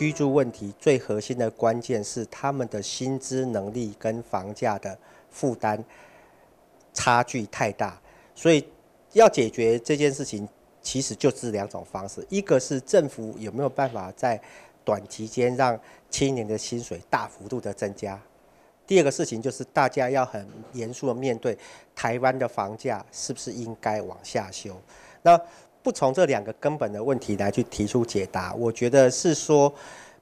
居住问题最核心的关键是他们的薪资能力跟房价的负担差距太大，所以要解决这件事情，其实就是两种方式：一个是政府有没有办法在短期间让青年的薪水大幅度的增加；第二个事情就是大家要很严肃的面对，台湾的房价是不是应该往下修？那。不从这两个根本的问题来去提出解答，我觉得是说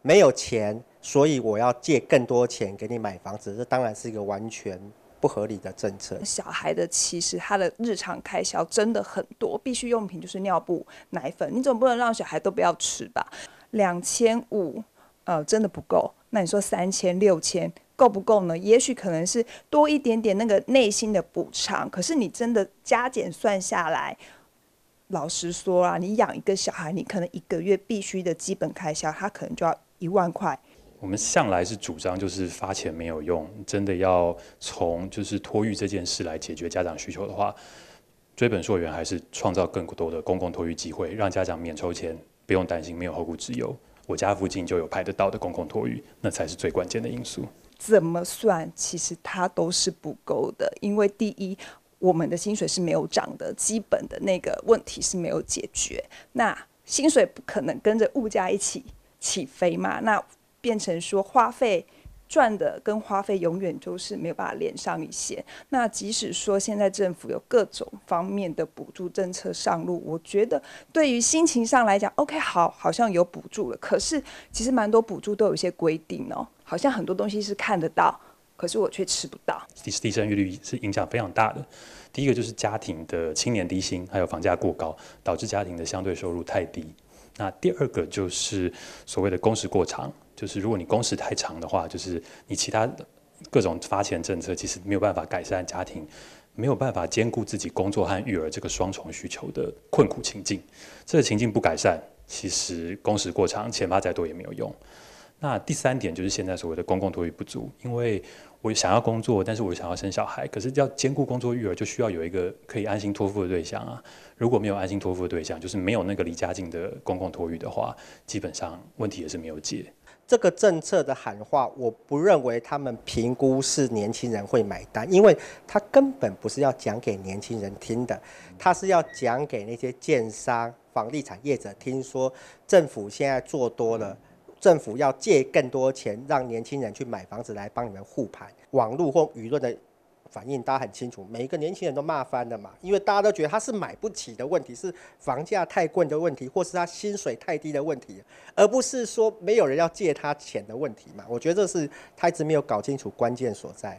没有钱，所以我要借更多钱给你买房子，这当然是一个完全不合理的政策。小孩的其实他的日常开销真的很多，必须用品就是尿布、奶粉，你总不能让小孩都不要吃吧？两千五，呃，真的不够。那你说三千、六千够不够呢？也许可能是多一点点那个内心的补偿，可是你真的加减算下来。老实说啊，你养一个小孩，你可能一个月必须的基本开销，他可能就要一万块。我们向来是主张，就是发钱没有用，真的要从就是托育这件事来解决家长需求的话，追本溯源，还是创造更多的公共托育机会，让家长免抽钱，不用担心没有后顾之忧。我家附近就有拍得到的公共托育，那才是最关键的因素。怎么算，其实它都是不够的，因为第一。我们的薪水是没有涨的，基本的那个问题是没有解决。那薪水不可能跟着物价一起起飞嘛？那变成说花费赚的跟花费永远都是没有办法连上一线。那即使说现在政府有各种方面的补助政策上路，我觉得对于心情上来讲，OK，好，好像有补助了。可是其实蛮多补助都有一些规定哦，好像很多东西是看得到。可是我却吃不到。低生育率是影响非常大的。第一个就是家庭的青年低薪，还有房价过高，导致家庭的相对收入太低。那第二个就是所谓的工时过长，就是如果你工时太长的话，就是你其他各种发钱政策其实没有办法改善家庭，没有办法兼顾自己工作和育儿这个双重需求的困苦情境。这个情境不改善，其实工时过长，钱发再多也没有用。那第三点就是现在所谓的公共托育不足，因为我想要工作，但是我想要生小孩，可是要兼顾工作育儿，就需要有一个可以安心托付的对象啊。如果没有安心托付的对象，就是没有那个离家近的公共托育的话，基本上问题也是没有解。这个政策的喊话，我不认为他们评估是年轻人会买单，因为他根本不是要讲给年轻人听的，他是要讲给那些建商、房地产业者。听说政府现在做多了。政府要借更多钱让年轻人去买房子来帮你们护盘，网络或舆论的反应大家很清楚，每一个年轻人都骂翻了嘛，因为大家都觉得他是买不起的问题，是房价太贵的问题，或是他薪水太低的问题，而不是说没有人要借他钱的问题嘛。我觉得这是他一直没有搞清楚关键所在。